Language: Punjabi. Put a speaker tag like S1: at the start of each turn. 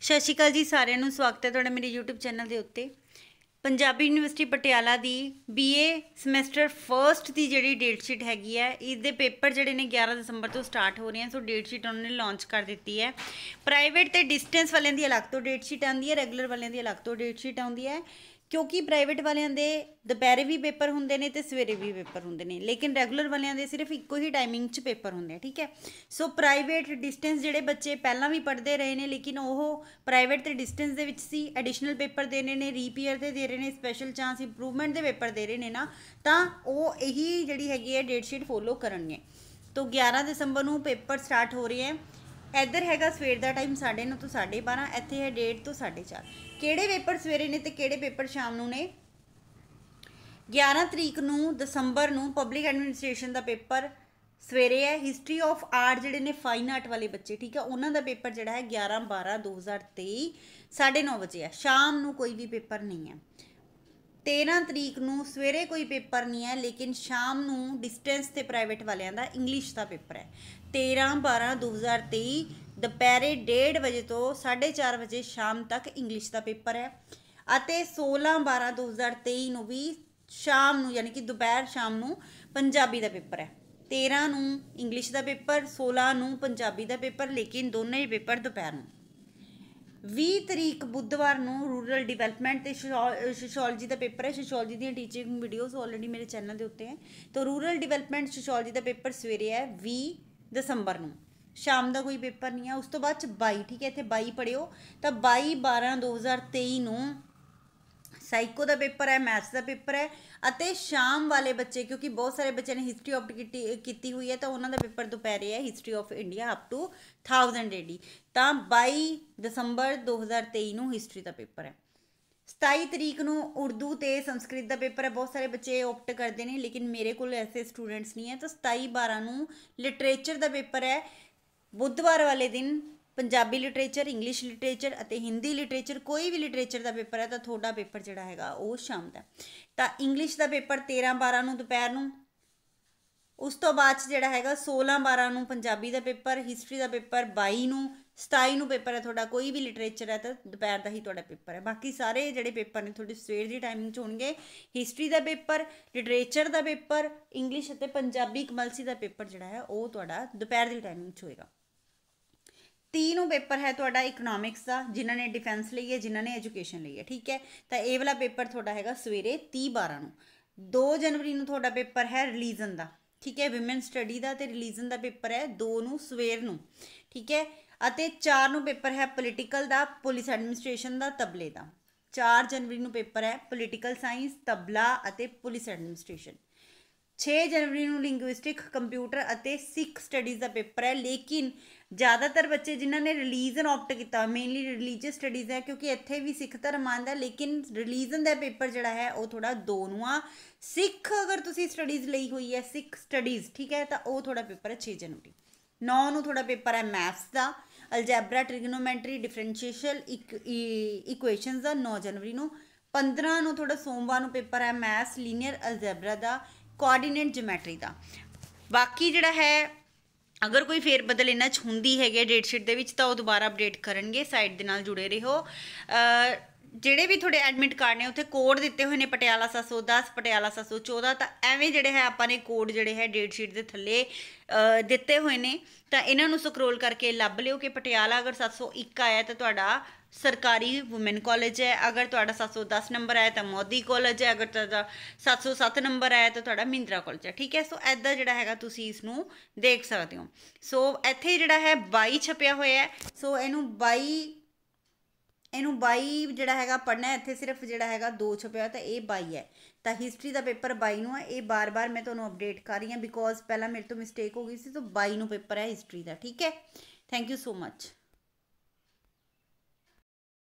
S1: ਸਤਿ ਸ਼੍ਰੀ ਅਕਾਲ ਜੀ ਸਾਰਿਆਂ ਨੂੰ ਸਵਾਗਤ ਹੈ ਤੁਹਾਡੇ ਮੇਰੇ YouTube ਚੈਨਲ ਦੇ ਉੱਤੇ ਪੰਜਾਬੀ ਯੂਨੀਵਰਸਿਟੀ ਪਟਿਆਲਾ ਦੀ BA ਸਮੈਸਟਰ 1st ਦੀ ਜਿਹੜੀ ਡੇਟ ਸ਼ੀਟ ਹੈਗੀ ਹੈ ਇਸ ਦੇ ਪੇਪਰ ਜਿਹੜੇ ਨੇ 11 ਦਸੰਬਰ ਤੋਂ ਸਟਾਰਟ ਹੋ ਰਹੇ ਹਨ ਸੋ ਡੇਟ ਸ਼ੀਟ ਉਹਨਾਂ ਨੇ ਲਾਂਚ ਕਰ ਦਿੱਤੀ ਹੈ ਪ੍ਰਾਈਵੇਟ ਤੇ ਡਿਸਟੈਂਸ ਵਾਲਿਆਂ ਦੀ ਅਲੱਗ ਤੋਂ ਡੇਟ ਸ਼ੀਟ ਆਉਂਦੀ ਹੈ ਰੈਗੂਲਰ ਵਾਲਿਆਂ ਦੀ ਅਲੱਗ ਤੋਂ ਡੇਟ ਸ਼ੀਟ ਆਉਂਦੀ ਹੈ ਕਿਉਂਕਿ ਪ੍ਰਾਈਵੇਟ ਵਾਲਿਆਂ ਦੇ ਦੁਪਹਿਰੇ ਵੀ ਪੇਪਰ ਹੁੰਦੇ ਨੇ ਤੇ ਸਵੇਰੇ ਵੀ ਪੇਪਰ ਹੁੰਦੇ ਨੇ ਲੇਕਿਨ ਰੈਗੂਲਰ ਵਾਲਿਆਂ ਦੇ ਸਿਰਫ ਇੱਕੋ ਹੀ ਟਾਈਮਿੰਗ 'ਚ ਪੇਪਰ ਹੁੰਦੇ ਆ ਠੀਕ ਹੈ ਸੋ ਪ੍ਰਾਈਵੇਟ ਡਿਸਟੈਂਸ ਜਿਹੜੇ ਬੱਚੇ ਪਹਿਲਾਂ ਵੀ ਪੜ੍ਹਦੇ ਰਹੇ ਨੇ ਲੇਕਿਨ ਉਹ ਪ੍ਰਾਈਵੇਟ ਤੇ ਡਿਸਟੈਂਸ ਦੇ ਵਿੱਚ ਸੀ ਐਡੀਸ਼ਨਲ ਪੇਪਰ ਦੇਣੇ ਨੇ ਰੀਪੀਅਰ ਤੇ ਦੇ ਰਹੇ ਨੇ ਸਪੈਸ਼ਲ ਚਾਂਸ ਇੰਪਰੂਵਮੈਂਟ ਦੇ ਪੇਪਰ ਦੇ ਰਹੇ ਨੇ ਨਾ ਤਾਂ ਉਹ ਇਹੀ ਜਿਹੜੀ ਹੈਗੀ ਹੈ ਡੇਟ ਸ਼ੀਟ ਫੋਲੋ ਕਰਨਗੇ ਤੋਂ 11 ਦਸੰਬਰ ਨੂੰ ਪੇਪਰ ਸਟਾਰਟ ਹੋ ਰਹੇ ਹੈ ਇੱਧਰ ਹੈਗਾ ਸਵੇਰ ਦਾ ਟਾਈਮ 9:30 ਤੋਂ 12:30 ਇੱਥੇ ਹੈ 1:30 ਤੋਂ 4:30 ਕਿਹੜੇ ਪੇਪਰ ਸਵੇਰੇ ਨੇ ਤੇ ਕਿਹੜੇ ਪੇਪਰ ਸ਼ਾਮ ਨੂੰ ਨੇ 11 ਤਰੀਕ ਨੂੰ ਦਸੰਬਰ ਨੂੰ ਪਬਲਿਕ ਐਡਮਿਨਿਸਟ੍ਰੇਸ਼ਨ ਦਾ ਪੇਪਰ ਸਵੇਰੇ ਹੈ ਹਿਸਟਰੀ ਆਫ ਆਰਟ ਜਿਹੜੇ ਨੇ ਫਾਈਨ ਆਰਟ ਵਾਲੇ ਬੱਚੇ ਠੀਕ ਹੈ ਉਹਨਾਂ ਦਾ ਪੇਪਰ ਜਿਹੜਾ ਹੈ 11 12 2023 9:30 ਵਜੇ ਹੈ ਸ਼ਾਮ ਨੂੰ ਕੋਈ ਵੀ ਪੇਪਰ ਨਹੀਂ ਹੈ 13 ਤਰੀਕ ਨੂੰ ਸਵੇਰੇ ਕੋਈ ਪੇਪਰ ਨਹੀਂ ਹੈ ਲੇਕਿਨ ਸ਼ਾਮ ਨੂੰ ਡਿਸਟੈਂਸ ਤੇ ਪ੍ਰਾਈਵੇਟ ਵਾਲਿਆਂ ਦਾ ਇੰਗਲਿਸ਼ ਦਾ ਪੇਪਰ ਹੈ 13 12 2023 ਦੁਪਹਿਰੇ 1:30 ਵਜੇ ਤੋਂ 4:30 ਵਜੇ ਸ਼ਾਮ ਤੱਕ ਇੰਗਲਿਸ਼ ਦਾ ਪੇਪਰ ਹੈ ਅਤੇ 16 12 2023 ਨੂੰ ਵੀ ਸ਼ਾਮ ਨੂੰ ਯਾਨੀ ਕਿ ਦੁਪਹਿਰ ਸ਼ਾਮ ਨੂੰ ਪੰਜਾਬੀ ਦਾ ਪੇਪਰ ਹੈ 13 ਨੂੰ ਇੰਗਲਿਸ਼ ਦਾ ਪੇਪਰ 16 ਨੂੰ ਪੰਜਾਬੀ ਦਾ ਪੇਪਰ ਲੇਕਿਨ ਦੋਨੇ ਹੀ ਪੇਪਰ ਦੁਪਹਿਰ ਨੂੰ 20 ਤਰੀਕ ਬੁੱਧਵਾਰ ਨੂੰ ਰੂਰਲ ਡਿਵੈਲਪਮੈਂਟ ਤੇ ਸੋਸ਼ੀਓਲੋਜੀ ਦਾ ਪੇਪਰ ਹੈ ਸੋਸ਼ੀਓਲੋਜੀ ਦੀਆਂ ਟੀਚਿੰਗ ਵੀਡੀਓਜ਼ ਆਲਰੇਡੀ ਮੇਰੇ ਚੈਨਲ ਦੇ ਉੱਤੇ ਹੈ ਤਾਂ ਰੂਰਲ ਡਿਵੈਲਪਮੈਂਟ ਸੋਸ਼ੀਓਲੋਜੀ ਦਾ ਪੇਪਰ ਸਵੇਰੇ ਹੈ 20 ਦਸੰਬਰ ਨੂੰ ਸ਼ਾਮ ਦਾ ਕੋਈ ਪੇਪਰ ਨਹੀਂ ਆ ਉਸ ਤੋਂ ਬਾਅਦ ਚ 22 ਠੀਕ ਹੈ ਇੱਥੇ 22 ਪੜਿਓ ਤਾਂ 22 12 2023 ਨੂੰ ਸਾਈਕੋ ਦਾ ਪੇਪਰ ਹੈ ਮੈਥਸ ਦਾ ਪੇਪਰ ਹੈ ਅਤੇ ਸ਼ਾਮ ਵਾਲੇ ਬੱਚੇ ਕਿਉਂਕਿ ਬਹੁਤ ਸਾਰੇ ਬੱਚੇ ਨੇ ਹਿਸਟਰੀ ਆਪਟ ਕੀਤੀ ਹੋਈ ਹੈ ਤਾਂ ਉਹਨਾਂ ਦਾ ਪੇਪਰ ਦੁਪਹਿਰੇ ਹੈ history of India up to 1000 ਡੇਡੀ ਤਾਂ 22 ਦਸੰਬਰ 2023 ਨੂੰ ਹਿਸਟਰੀ ਦਾ ਪੇਪਰ ਹੈ 27 ਤਰੀਕ ਨੂੰ ਉਰਦੂ ਤੇ ਸੰਸਕ੍ਰਿਤ ਦਾ ਪੇਪਰ ਹੈ ਬਹੁਤ ਸਾਰੇ ਬੱਚੇ ਆਪਟ ਕਰਦੇ ਨੇ ਲੇਕਿਨ ਮੇਰੇ ਕੋਲ ਐਸੇ ਸਟੂਡੈਂਟਸ ਨਹੀਂ ਹੈ ਤਾਂ 27 12 ਨੂੰ ਲਿਟਰੇਚਰ ਦਾ ਪੇਪਰ ਹੈ ਬੁੱਧਵਾਰ ਵਾਲੇ ਦਿਨ ਪੰਜਾਬੀ ਲਿਟਰੇਚਰ ਇੰਗਲਿਸ਼ ਲਿਟਰੇਚਰ ਅਤੇ ਹਿੰਦੀ ਲਿਟਰੇਚਰ ਕੋਈ ਵੀ ਲਿਟਰੇਚਰ ਦਾ ਪੇਪਰ ਹੈ ਤਾਂ ਤੁਹਾਡਾ ਪੇਪਰ ਜਿਹੜਾ ਹੈਗਾ ਉਹ ਸ਼ਾਮ ਦਾ ਤਾਂ ਇੰਗਲਿਸ਼ ਦਾ ਪੇਪਰ 13 12 ਨੂੰ ਦੁਪਹਿਰ ਨੂੰ ਉਸ ਤੋਂ ਬਾਅਦ ਜਿਹੜਾ ਹੈਗਾ 16 12 ਨੂੰ ਪੰਜਾਬੀ ਦਾ ਪੇਪਰ ਹਿਸਟਰੀ ਦਾ ਪੇਪਰ 22 ਨੂੰ 27 ਨੂੰ ਪੇਪਰ ਹੈ ਤੁਹਾਡਾ ਕੋਈ ਵੀ ਲਿਟਰੇਚਰ ਹੈ ਤਾਂ ਦੁਪਹਿਰ ਦਾ ਹੀ ਤੁਹਾਡਾ ਪੇਪਰ ਹੈ ਬਾਕੀ ਸਾਰੇ ਜਿਹੜੇ ਪੇਪਰ ਨੇ ਤੁਹਾਡੇ ਸਵੇਰ ਦੀ ਟਾਈਮਿੰਗ 'ਚ ਹੋਣਗੇ ਹਿਸਟਰੀ ਦਾ ਪੇਪਰ ਲਿਟਰੇਚਰ ਦਾ ਪੇਪਰ ਇੰਗਲਿਸ਼ ਅਤੇ ਪੰਜਾਬੀ ਕਮਲਸੀ ਦਾ ਪੇਪਰ ਜਿਹੜਾ ਹੈ ਉਹ ਤੁਹਾਡਾ ਦੁਪਹਿਰ ਦੀ ਟਾਈਮਿੰਗ 'ਚ ਹੋਏਗਾ ਤੀਨੋਂ ਪੇਪਰ ਹੈ ਤੁਹਾਡਾ ਇਕਨੋਮਿਕਸ ਦਾ ਜਿਨ੍ਹਾਂ ਨੇ ਡਿਫੈਂਸ ਲਈ ਹੈ ਜਿਨ੍ਹਾਂ ਨੇ ਐਜੂਕੇਸ਼ਨ ਲਈ ਹੈ ਠੀਕ ਹੈ ਤਾਂ ਇਹ ਵਾਲਾ ਪੇਪਰ ਤੁਹਾਡਾ ਹੈਗਾ ਸਵੇਰੇ 30 12 ਨੂੰ 2 ਜਨਵਰੀ ਨੂੰ ਤੁਹਾਡਾ ਪੇਪਰ ਹੈ ਰਿਲੀਜਨ ਦਾ ਠੀਕ ਹੈ ਔਮਨ ਸਟੱਡੀ ਦਾ ਤੇ ਰਿਲੀਜਨ ਦਾ ਪੇਪਰ ਹੈ 2 ਨੂੰ ਸਵੇਰ ਨੂੰ ਠੀਕ ਹੈ ਅਤੇ 4 ਨੂੰ ਪੇਪਰ ਹੈ ਪੋਲਿਟੀਕਲ ਦਾ ਪੁਲਿਸ ਐਡਮਿਨਿਸਟ੍ਰੇਸ਼ਨ ਦਾ ਤਬਲੇ ਦਾ 4 ਜਨਵਰੀ ਨੂੰ ਪੇਪਰ ਹੈ ਪੋਲਿਟੀਕਲ ਸਾਇੰਸ ਤਬਲਾ ਅਤੇ ਪੁਲਿਸ ਐਡਮਿਨਿਸਟ੍ਰੇਸ਼ਨ 6 ਜਨਵਰੀ ਨੂੰ ਲਿੰਗੁਇਸਟਿਕ ਕੰਪਿਊਟਰ ਅਤੇ ਸਿੱਖ ਸਟੱਡੀਜ਼ ਦਾ ਪੇਪਰ ਹੈ ਲੇਕਿਨ ਜ਼ਿਆਦਾਤਰ ਬੱਚੇ ਜਿਨ੍ਹਾਂ ਨੇ ਰਿਲੀਜੀਅਨ ਆਪਟ ਕੀਤਾ ਮੇਨਲੀ ਰਿਲੀਜੀਅਸ ਸਟੱਡੀਜ਼ ਹੈ ਕਿਉਂਕਿ ਇੱਥੇ ਵੀ ਸਿੱਖ ਧਰਮ ਆਂਦਾ ਲੇਕਿਨ ਰਿਲੀਜੀਅਨ ਦਾ ਪੇਪਰ ਜਿਹੜਾ ਹੈ ਉਹ ਥੋੜਾ ਦੋਨੋਂ ਆ ਸਿੱਖ ਅਗਰ ਤੁਸੀਂ ਸਟੱਡੀਜ਼ ਲਈ ਹੋਈ ਹੈ ਸਿੱਖ ਸਟੱਡੀਜ਼ ਠੀਕ ਹੈ ਤਾਂ ਉਹ ਥੋੜਾ ਪੇਪਰ ਹੈ 6 ਜਨਵਰੀ 9 ਨੂੰ ਥੋੜਾ ਪੇਪਰ ਹੈ ਮੈਥਸ ਦਾ ਅਲਜੈਬਰਾ ਟ੍ਰਿਗਨੋਮੈਟਰੀ ਡਿਫਰੈਂਸ਼ੀਅਲ ਇਕੁਏਸ਼ਨਸ ਦਾ 9 ਜਨਵਰੀ ਨੂੰ 15 ਨੂੰ ਥੋੜਾ ਸੋਮਵਾਰ ਨੂੰ ਪੇਪਰ ਹੈ ਮੈਥਸ ਲੀਨੀਅਰ ਅਲਜੈਬਰਾ ਦਾ ਕੋਆਰਡੀਨੇਟ ਜਿਓਮੈਟਰੀ ਦਾ ਬਾਕੀ ਜਿਹੜਾ ਹੈ ਅਗਰ ਕੋਈ ਫੇਰ ਬਦਲ ਇਹਨਾਂ 'ਚ ਹੁੰਦੀ ਹੈਗੇ ਡੇਟ ਸ਼ੀਟ ਦੇ ਵਿੱਚ ਤਾਂ ਉਹ ਦੁਬਾਰਾ ਅਪਡੇਟ ਕਰਨਗੇ ਸਾਈਟ ਦੇ ਨਾਲ ਜੁੜੇ ਰਹੋ ਜਿਹੜੇ ਵੀ ਤੁਹਾਡੇ ਐਡਮਿਟ ਕਾਰਡ ਨੇ ਉੱਥੇ ਕੋਡ ਦਿੱਤੇ ਹੋਏ ਨੇ ਪਟਿਆਲਾ 710 ਪਟਿਆਲਾ 714 ਤਾਂ ਐਵੇਂ ਜਿਹੜੇ ਹੈ ਆਪਾਂ ਨੇ ਕੋਡ ਜਿਹੜੇ ਹੈ ਡੇਟ ਸ਼ੀਟ ਦੇ ਥੱਲੇ ਦਿੱਤੇ ਹੋਏ ਨੇ ਤਾਂ ਇਹਨਾਂ ਨੂੰ ਸਕਰੋਲ ਕਰਕੇ ਲੱਭ ਲਿਓ ਕਿ ਪਟਿਆਲਾ ਅਗਰ 701 ਆਇਆ ਤਾਂ ਤੁਹਾਡਾ ਸਰਕਾਰੀ ਔਮਨ ਕਾਲਜ ਹੈ ਅਗਰ ਤੁਹਾਡਾ 710 ਨੰਬਰ ਆਇਆ ਤਾਂ ਮੋਦੀ ਕਾਲਜ ਹੈ ਅਗਰ ਤੁਹਾਡਾ 707 ਨੰਬਰ ਆਇਆ ਤਾਂ ਤੁਹਾਡਾ ਮਿੰਦਰਾ ਕਾਲਜ ਹੈ ਠੀਕ ਹੈ ਸੋ ਐਦਾਂ ਜਿਹੜਾ ਹੈਗਾ ਤੁਸੀਂ ਇਸ ਨੂੰ ਦੇਖ ਸਕਦੇ ਹੋ ਸੋ ਇੱਥੇ ਜਿਹੜਾ ਹੈ 22 ਛਪਿਆ ਹੋਇਆ ਹੈ ਸੋ ਇਹਨੂੰ 22 ਇਹਨੂੰ 22 ਜਿਹੜਾ ਹੈਗਾ ਪੜਨਾ ਇੱਥੇ ਸਿਰਫ ਜਿਹੜਾ ਹੈਗਾ 2 ਛਪਿਆ ਤਾਂ ਇਹ 22 ਹੈ ਤਾਂ ਹਿਸਟਰੀ ਦਾ ਪੇਪਰ 22 ਨੂੰ ਹੈ ਇਹ ਬਾਰ-ਬਾਰ ਮੈਂ ਤੁਹਾਨੂੰ ਅਪਡੇਟ ਕਰ ਰਹੀ ਹਾਂ ਬਿਕੋਜ਼ ਪਹਿਲਾਂ ਮੇਰੇ ਤੋਂ ਮਿਸਟੇਕ ਹੋ ਗਈ ਸੀ ਤਾਂ 22 ਨੂੰ ਪੇਪਰ ਹੈ ਹਿਸਟਰੀ ਦਾ ਠੀਕ ਹੈ ਥੈਂਕ ਯੂ ਸੋ ਮੱਚ